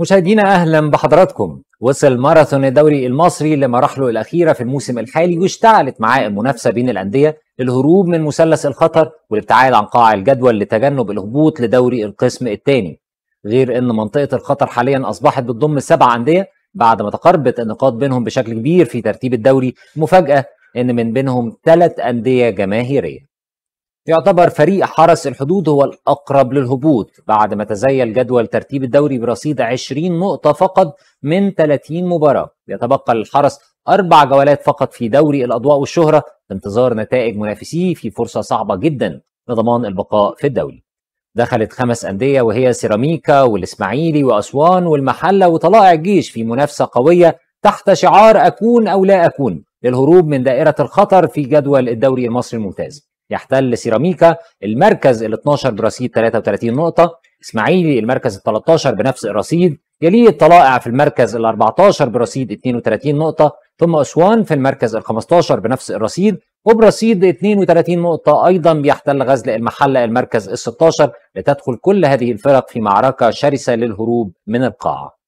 مشاهدينا اهلا بحضراتكم وصل ماراثون الدوري المصري لمراحله الاخيره في الموسم الحالي واشتعلت معاه المنافسه بين الانديه للهروب من مثلث الخطر والابتعاد عن قاع الجدول لتجنب الهبوط لدوري القسم الثاني غير ان منطقه الخطر حاليا اصبحت بتضم سبع انديه بعد ما تقربت النقاط بينهم بشكل كبير في ترتيب الدوري مفاجاه ان من بينهم ثلاث انديه جماهيريه يعتبر فريق حرس الحدود هو الأقرب للهبوط بعد ما تزيل جدول ترتيب الدوري برصيد 20 نقطة فقط من 30 مباراة يتبقى للحرس أربع جولات فقط في دوري الأضواء والشهرة بانتظار نتائج منافسيه في فرصة صعبة جدا لضمان البقاء في الدوري دخلت خمس أندية وهي سيراميكا والإسماعيلي وأسوان والمحلة وطلائع الجيش في منافسة قوية تحت شعار أكون أو لا أكون للهروب من دائرة الخطر في جدول الدوري المصري الممتاز يحتل سيراميكا المركز ال 12 برصيد 33 نقطة إسماعيلي المركز ال 13 بنفس الرصيد يليه الطلائع في المركز ال 14 برصيد 32 نقطة ثم أسوان في المركز ال 15 بنفس الرصيد وبرصيد 32 نقطة أيضا بيحتل غزل المحلة المركز ال 16 لتدخل كل هذه الفرق في معركة شرسة للهروب من القاعة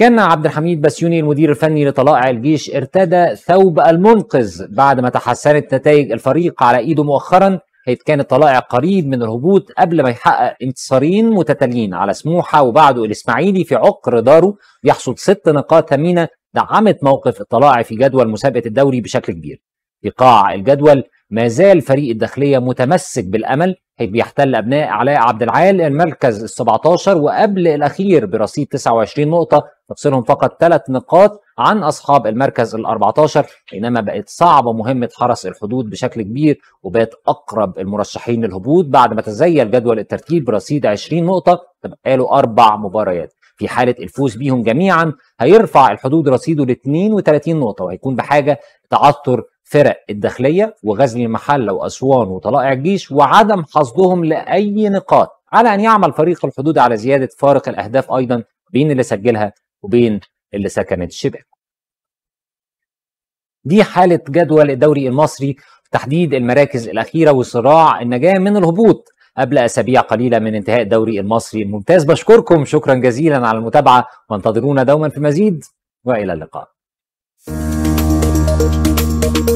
كان عبد الحميد بسيوني المدير الفني لطلائع الجيش ارتدى ثوب المنقذ بعد ما تحسنت نتائج الفريق على ايده مؤخرا حيث كان الطلائع قريب من الهبوط قبل ما يحقق انتصارين متتاليين على سموحه وبعده الاسماعيلي في عقر داره يحصد ست نقاط ثمينه دعمت موقف الطلائع في جدول مسابقه الدوري بشكل كبير. في قاع الجدول ما زال فريق الداخليه متمسك بالامل حيث بيحتل ابناء علاء عبد العال المركز ال 17 وقبل الاخير برصيد 29 نقطه تفصلهم فقط ثلاث نقاط عن اصحاب المركز ال 14 بينما بقت صعبه مهمه حرس الحدود بشكل كبير وبقت اقرب المرشحين للهبوط بعد ما تزيل جدول الترتيب برصيد 20 نقطه تبقى له اربع مباريات في حاله الفوز بيهم جميعا هيرفع الحدود رصيده ل 32 نقطه وهيكون بحاجه تعثر فرق الداخليه وغزل المحله واسوان وطلائع الجيش وعدم حصدهم لاي نقاط على ان يعمل فريق الحدود على زياده فارق الاهداف ايضا بين اللي سجلها وبين اللي سكنت شباك دي حالة جدول الدوري المصري تحديد المراكز الأخيرة وصراع النجاة من الهبوط قبل أسابيع قليلة من انتهاء الدوري المصري الممتاز بشكركم شكرا جزيلا على المتابعة وانتظرونا دوما في مزيد وإلى اللقاء